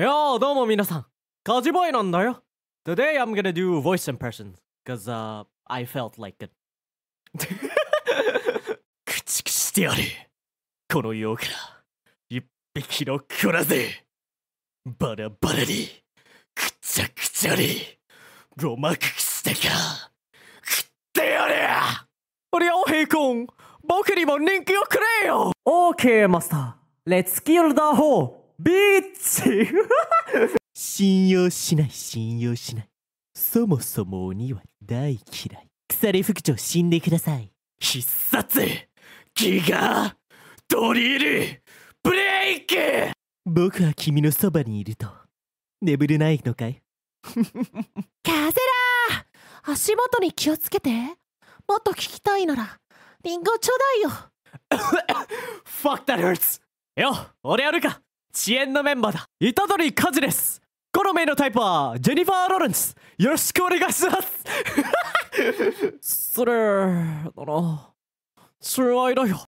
Yo, どうも皆さん。カジボーイなんだよ。Today I'm gonna do voice impressions. Cause, uh, I felt like it. 駆逐してやれ。この世から一匹のバラバラに、くちゃくちゃに、してか。食ってやれ両平君、僕にも人気をくれよ !OK、マスター。Let's kill the hole! ビッチ信用しない信用しないそもそも鬼は大嫌い鎖副長死んでください必殺ギガドリルブレイク僕は君のそばにいると眠れないのかいカ風だ足元に気をつけてもっと聞きたいならリンゴちょうだいよファクタル h a t よ俺やるか遅延のメンバーだ虎杖和樹ですこの目のタイプはジェニファー・ロレンスよろしくお願いします それだなそれはいろよ